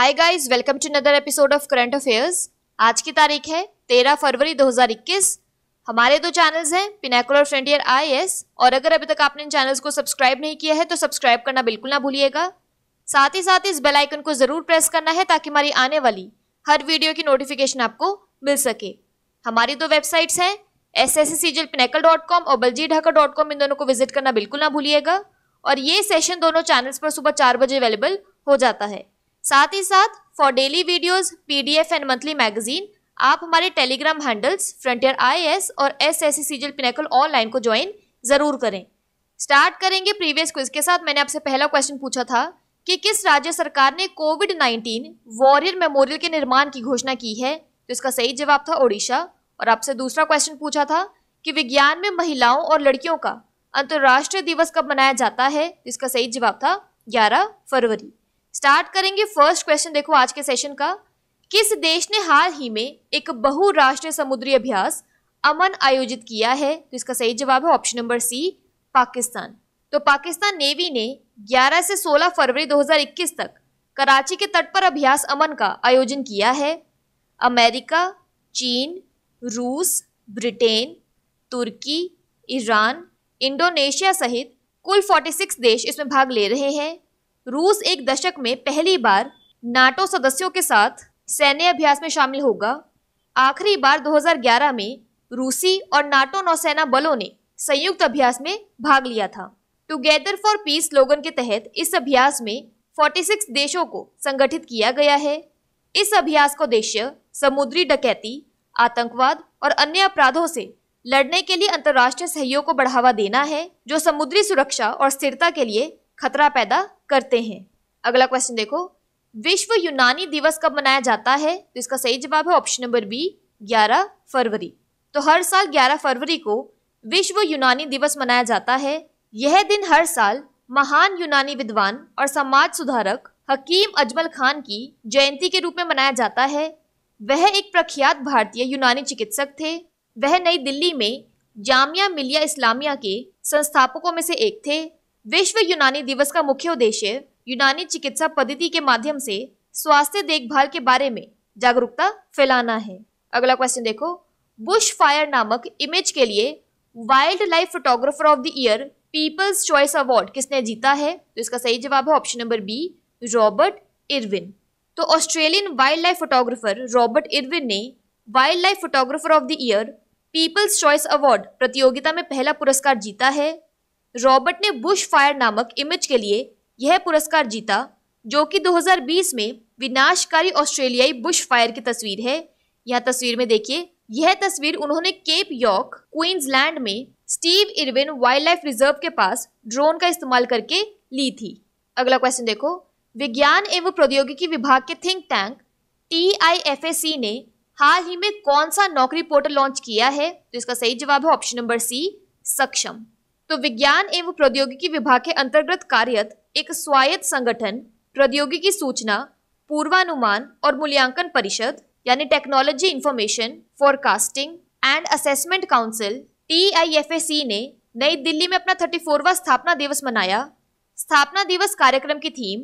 hi guys welcome to another episode of current affairs आज की तारीख है 13 फरवरी 2021 हमारे दो चैनल्स हैं पिनाकुलर ईयर आई और अगर अभी तक आपने इन चैनल्स को सब्सक्राइब नहीं किया है तो सब्सक्राइब करना बिल्कुल ना भूलिएगा साथ ही साथ इस बेल आइकन को ज़रूर प्रेस करना है ताकि हमारी आने वाली हर वीडियो की नोटिफिकेशन आपको मिल सके हमारी दो वेबसाइट्स हैं S S C G pinnacle dot com और बलजी ढाका डॉट कॉम इन दोनों को विजिट करना बिल्कुल ना भूलिएगा और ये सेशन दोनों चैनल्स पर सुबह चार बजे अवेलेबल हो जाता है साथ ही साथ for daily videos, PDF and monthly magazine आप हमारे टेलीग्राम हैंडल्स फ्रंटियर आईएएस और एस एस सी सीजल पिनेकल ऑनलाइन को ज्वाइन जरूर करें स्टार्ट करेंगे प्रीवियस क्विज के साथ मैंने आपसे पहला क्वेश्चन पूछा था कि किस राज्य सरकार ने कोविड 19 वॉरियर मेमोरियल के निर्माण की घोषणा की है तो इसका सही जवाब था ओडिशा और आपसे दूसरा क्वेश्चन पूछा था कि विज्ञान में महिलाओं और लड़कियों का अंतर्राष्ट्रीय दिवस कब मनाया जाता है तो इसका सही जवाब था ग्यारह फरवरी स्टार्ट करेंगे फर्स्ट क्वेश्चन देखो आज के सेशन का किस देश ने हाल ही में एक बहुराष्ट्रीय समुद्री अभ्यास अमन आयोजित किया है तो इसका सही जवाब है ऑप्शन नंबर सी पाकिस्तान तो पाकिस्तान नेवी ने 11 से 16 फरवरी 2021 तक कराची के तट पर अभ्यास अमन का आयोजन किया है अमेरिका चीन रूस ब्रिटेन तुर्की ईरान इंडोनेशिया सहित कुल 46 देश इसमें भाग ले रहे हैं रूस एक दशक में पहली बार नाटो सदस्यों के साथ सैन्य अभ्यास में शामिल होगा आखिरी बार 2011 में रूसी और नाटो नौसेना बलों ने संयुक्त अभ्यास में भाग लिया था टुगेदर फॉर पीस स्लोगन के तहत इस अभ्यास में 46 देशों को संगठित किया गया है इस अभ्यास का उद्देश्य समुद्री डकैती आतंकवाद और अन्य अपराधों से लड़ने के लिए अंतर्राष्ट्रीय सहयोग को बढ़ावा देना है जो समुद्री सुरक्षा और स्थिरता के लिए खतरा पैदा करते हैं अगला क्वेश्चन देखो विश्व यूनानी दिवस कब मनाया जाता है तो इसका सही जवाब है ऑप्शन नंबर बी 11 फरवरी तो हर साल 11 फरवरी को विश्व यूनानी दिवस मनाया जाता है यह दिन हर साल महान यूनानी विद्वान और समाज सुधारक हकीम अजमल खान की जयंती के रूप में मनाया जाता है वह एक प्रख्यात भारतीय यूनानी चिकित्सक थे वह नई दिल्ली में जामिया मिलिया इस्लामिया के संस्थापकों में से एक थे विश्व यूनानी दिवस का मुख्य उद्देश्य यूनानी चिकित्सा पद्धति के माध्यम से स्वास्थ्य देखभाल के बारे में जागरूकता फैलाना है अगला क्वेश्चन देखो बुश फायर नामक इमेज के लिए wild life photographer of the year people's choice award किसने जीता है तो इसका सही जवाब है option number B Robert Irwin तो Australian wild life photographer Robert Irwin ने wild life photographer of the year people's choice award प्रतियोगिता में पहला पुरस्कार जीता है रॉबर्ट ने बुश फायर नामक इमेज के लिए यह पुरस्कार जीता जो कि 2020 में विनाशकारी ऑस्ट्रेलियाई बुश फायर की तस्वीर है यह तस्वीर में देखिए यह तस्वीर उन्होंने केप यॉर्क क्वींसलैंड में Steve Irwin wild life reserve के पास ड्रोन का इस्तेमाल करके ली थी अगला क्वेश्चन देखो विज्ञान एवं प्रौद्योगिकी विभाग के थिंक टैंक टी ने हाल ही में कौन सा नौकरी पोर्टल लॉन्च किया है तो इसका सही जवाब है ऑप्शन नंबर सी सक्षम तो विज्ञान एवं प्रौद्योगिकी विभाग के अंतर्गत कार्यरत एक स्वायत्त संगठन प्रौद्योगिकी सूचना पूर्वानुमान और मूल्यांकन परिषद यानी technology information forecasting and assessment council T ने नई दिल्ली में अपना थर्टी फोरवा स्थापना दिवस मनाया स्थापना दिवस कार्यक्रम की थीम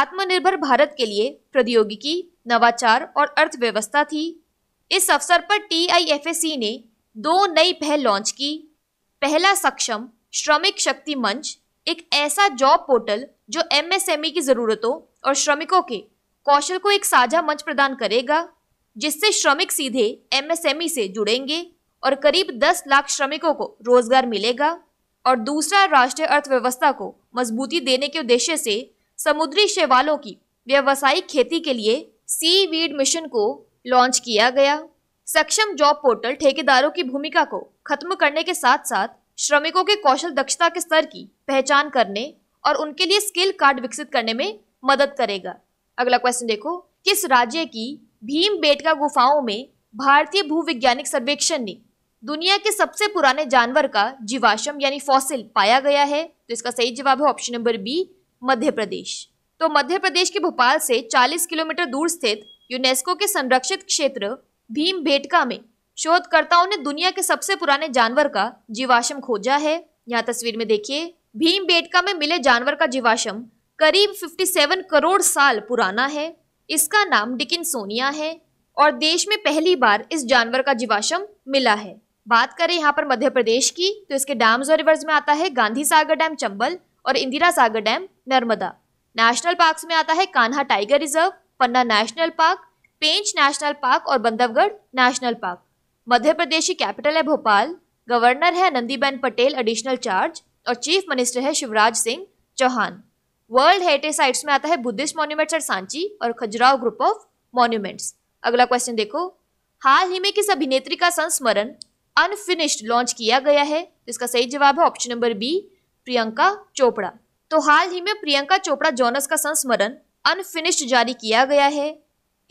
आत्मनिर्भर भारत के लिए प्रौद्योगिकी नवाचार और अर्थव्यवस्था थी इस अवसर पर टी ने दो नई पहल लॉन्च की पहला सक्षम श्रमिक शक्ति मंच एक ऐसा जॉब पोर्टल जो एमएसएमई e की जरूरतों और श्रमिकों के कौशल को एक साझा मंच प्रदान करेगा जिससे श्रमिक सीधे एमएसएमई e से जुड़ेंगे और करीब 10 लाख श्रमिकों को रोजगार मिलेगा और दूसरा राष्ट्रीय अर्थव्यवस्था को मजबूती देने के उद्देश्य से समुद्री शैवालों की व्यावसायिक खेती के लिए सी वीड मिशन को लॉन्च किया गया सक्षम जॉब पोर्टल ठेकेदारों की भूमिका को खत्म करने के साथ साथ श्रमिकों के कौशल दक्षता के स्तर की पहचान करने और उनके लिए स्किल कार्ड विकसित करने में मदद करेगा अगला क्वेश्चन देखो किस राज्य की भीम बेटका गुफाओं में भारतीय भूविज्ञानिक सर्वेक्षण ने दुनिया के सबसे पुराने जानवर का जीवाश्म यानी फॉसिल पाया गया है तो इसका सही जवाब है option number B Madhya Pradesh तो मध्य प्रदेश के भोपाल से 40 किलोमीटर दूर स्थित यूनेस्को के संरक्षित क्षेत्र भीम बेटका में शोधकर्ताओं ने दुनिया के सबसे पुराने जानवर का जीवाश्म खोजा है यहाँ तस्वीर में देखिए भीम बेटका में मिले जानवर का जीवाश्म करीब 57 करोड़ साल पुराना है इसका नाम सोनिया है और देश में पहली बार इस जानवर का जीवाश्म मिला है बात करें यहाँ पर मध्य प्रदेश की तो इसके डैम्स और रिवर्स में आता है गांधी सागर डैम चंबल और Indira Sagar dam Narmada national park में आता है Kanha tiger reserve Panna national park Pench national park और बंधवगढ़ नेशनल पार्क मध्य प्रदेश की कैपिटल है भोपाल गवर्नर है नंदीबेन पटेल एडिशनल चार्ज और चीफ मिनिस्टर है Shivraj Singh Chouhan world heritage sites में आता है बुद्धिस्ट मॉन्यूमेंट्स एट सांची और खजुराव ग्रुप ऑफ मॉन्यूमेंट्स अगला क्वेश्चन देखो हाल ही में किस अभिनेत्री का संस्मरण अनफिनिश्ड लॉन्च किया गया है इसका सही जवाब है option number B Priyanka Chopra तो हाल ही में प्रियंका चोपड़ा जोनस का संस्मरण अनफिनिश्ड जारी किया गया है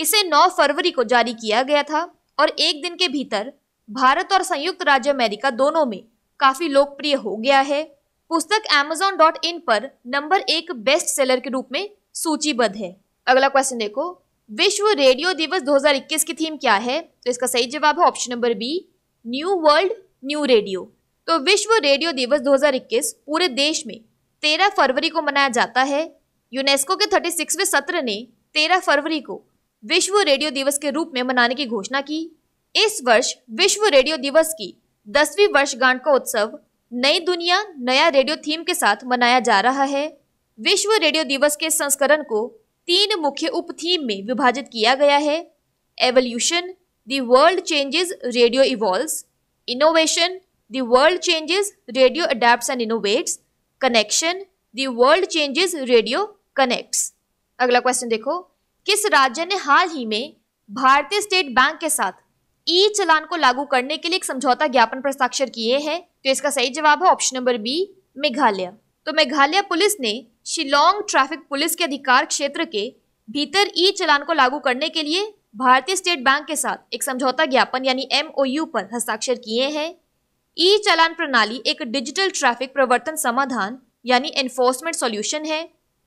इसे 9 फरवरी को जारी किया गया था और एक दिन के भीतर भारत और संयुक्त राज्य अमेरिका दोनों में काफी लोकप्रिय हो गया है पुस्तक एमेजोन डॉट इन पर नंबर एक बेस्ट सेलर के रूप में सूचीबद्ध है अगला क्वेश्चन देखो विश्व रेडियो दिवस 2021 की थीम क्या है तो इसका सही जवाब है option number B new world new radio तो विश्व रेडियो दिवस 2021 पूरे देश में 13 फरवरी को मनाया जाता है यूनेस्को के थर्टी सत्र ने 13 फरवरी को विश्व रेडियो दिवस के रूप में मनाने की घोषणा की इस वर्ष विश्व रेडियो दिवस की दसवीं वर्षगांठ का उत्सव नई दुनिया नया रेडियो थीम के साथ मनाया जा रहा है विश्व रेडियो दिवस के संस्करण को तीन मुख्य उप थीम में विभाजित किया गया है एवोल्यूशन दर्ल्ड world changes radio evolves innovation दर्ल्ड world changes radio adapt and innovates connection दर्ल्ड वर्ल्ड चेंजेस रेडियो कनेक्ट्स अगला क्वेश्चन देखो किस राज्य ने हाल ही में भारतीय स्टेट बैंक के साथ ई चलान को लागू करने के लिए एक समझौता ज्ञापन पर हस्ताक्षर किए हैं तो इसका सही जवाब है ऑप्शन नंबर बी मेघालय तो मेघालय पुलिस ने शिलोंग ट्रैफिक पुलिस के अधिकार क्षेत्र के भीतर ई चलान को लागू करने के लिए भारतीय स्टेट बैंक के साथ एक समझौता ज्ञापन यानी एम पर हस्ताक्षर किए हैं ई चलान प्रणाली एक डिजिटल ट्रैफिक प्रवर्तन समाधान यानी एनफोर्समेंट सॉल्यूशन है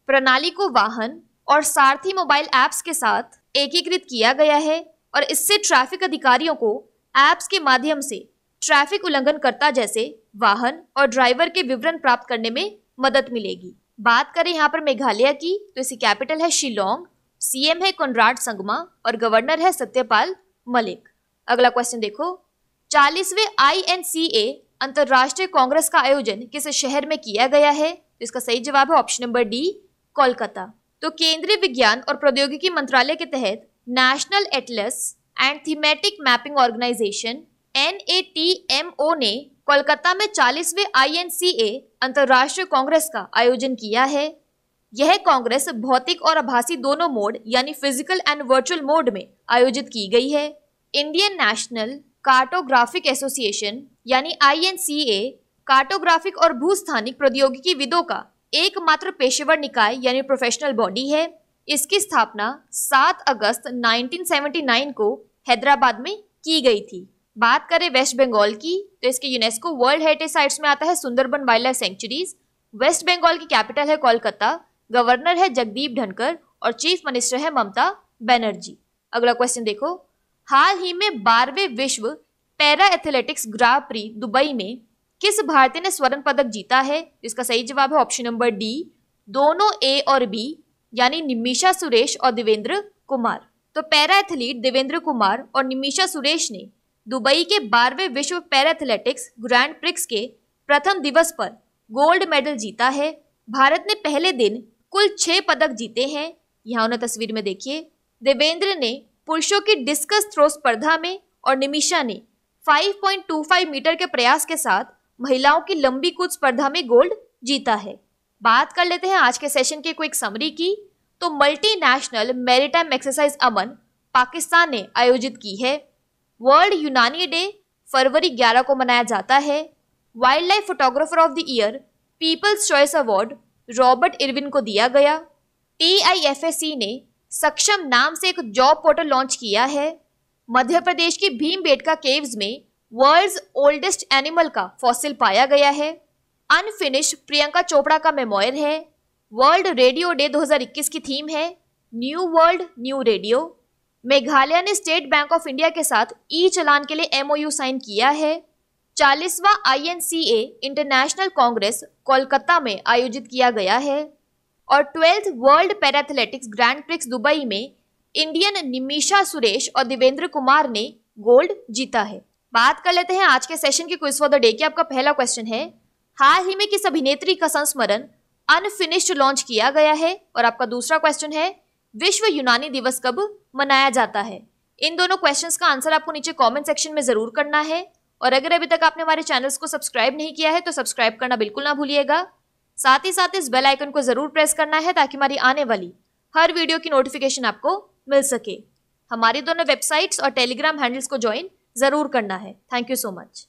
प्रणाली को वाहन और सारथी मोबाइल ऐप्स के साथ एकीकृत किया गया है और इससे ट्रैफिक अधिकारियों को ऐप्स के माध्यम से ट्रैफिक उल्लंघनकर्ता जैसे वाहन और ड्राइवर के विवरण प्राप्त करने में मदद मिलेगी बात करें यहाँ पर मेघालय की तो इसकी कैपिटल है शिलोंग सीएम है कोनराड संगमा और गवर्नर है सत्यपाल मलिक अगला क्वेश्चन देखो चालीसवे आई एन सी ए अंतर्राष्ट्रीय कांग्रेस का आयोजन किस शहर में किया गया है तो इसका सही जवाब है ऑप्शन नंबर डी कोलकाता तो केंद्रीय विज्ञान और प्रौद्योगिकी मंत्रालय के तहत national atlas and thematic mapping organisation N ने कोलकाता में 40वें आईएनसीए अंतर्राष्ट्रीय कांग्रेस का आयोजन किया है यह कांग्रेस भौतिक और आभासी दोनों मोड यानी फिजिकल एंड वर्चुअल मोड में आयोजित की गई है इंडियन नेशनल कार्टोग्राफिक एसोसिएशन यानी आईएनसीए कार्टोग्राफिक और भूस्थानिक प्रौद्योगिकी विदों का एकमात्र पेशेवर निकाय यानी प्रोफेशनल बॉडी है इसकी स्थापना 7 अगस्त 1979 को हैदराबाद में की गई थी बात करें वेस्ट बंगाल की तो इसके यूनेस्को वर्ल्ड हेरिटेज साइट्स में आता है Sundarban wild life sanctuaries West Bengal की कैपिटल है कोलकाता गवर्नर है जगदीप धनकर और चीफ मिनिस्टर है ममता बनर्जी अगला क्वेश्चन देखो हाल ही में बारहवें विश्व para athletics grand prix Dubai में किस भारतीय ने स्वर्ण पदक जीता है इसका सही जवाब है ऑप्शन नंबर डी दोनों ए और बी यानी निमिषा सुरेश और देवेंद्र कुमार तो पैरा एथलीट देवेंद्र कुमार और निमिषा सुरेश ने दुबई के बारहवें विश्व पैरा एथलेटिक्स ग्रैंड प्रिक्स के प्रथम दिवस पर गोल्ड मेडल जीता है भारत ने पहले दिन कुल छः पदक जीते हैं यहाँ उन्हें तस्वीर में देखिए देवेंद्र ने पुरुषों की डिस्कस थ्रो स्पर्धा में और निमिषा ने 5.25 मीटर के प्रयास के साथ महिलाओं की लंबी कूद स्पर्धा में गोल्ड जीता है बात कर लेते हैं आज के सेशन के क्विक समरी की तो multinational maritime exercise Aman Pakistan ने आयोजित की है वर्ल्ड यूनानी डे फरवरी 11 को मनाया जाता है wild life photographer of the year people's choice award Robert Irwin को दिया गया टी ने सक्षम नाम से एक जॉब पोर्टल लॉन्च किया है मध्य प्रदेश की बेटका केव्स में वर्ल्ड ओल्डेस्ट एनिमल का फॉसिल पाया गया है अनफिनिश प्रियंका चोपड़ा का मेमोयर है वर्ल्ड रेडियो डे 2021 की थीम है new world new radio Meghalaya ने स्टेट बैंक ऑफ इंडिया के साथ ई चलान के लिए एमओयू साइन किया है चालीसवा आई इंटरनेशनल कांग्रेस कोलकाता में आयोजित किया गया है और twelfth world para athletics grand prix Dubai में इंडियन निमिषा सुरेश और देवेंद्र कुमार ने गोल्ड जीता है बात कर लेते हैं आज के सेशन के क्विज फॉर द डे की आपका पहला क्वेश्चन है हाल ही में किस अभिनेत्री का संस्मरण अनफिनिश्ड लॉन्च किया गया है और आपका दूसरा क्वेश्चन है विश्व यूनानी दिवस कब मनाया जाता है इन दोनों क्वेश्चन का आंसर आपको नीचे कॉमेंट सेक्शन में ज़रूर करना है और अगर अभी तक आपने हमारे चैनल्स को सब्सक्राइब नहीं किया है तो सब्सक्राइब करना बिल्कुल ना भूलिएगा साथ ही साथ इस बेल आइकन को ज़रूर प्रेस करना है ताकि हमारी आने वाली हर वीडियो की नोटिफिकेशन आपको मिल सके हमारी दोनों वेबसाइट्स और टेलीग्राम हैंडल्स को ज्वाइन ज़रूर करना है थैंक यू सो मच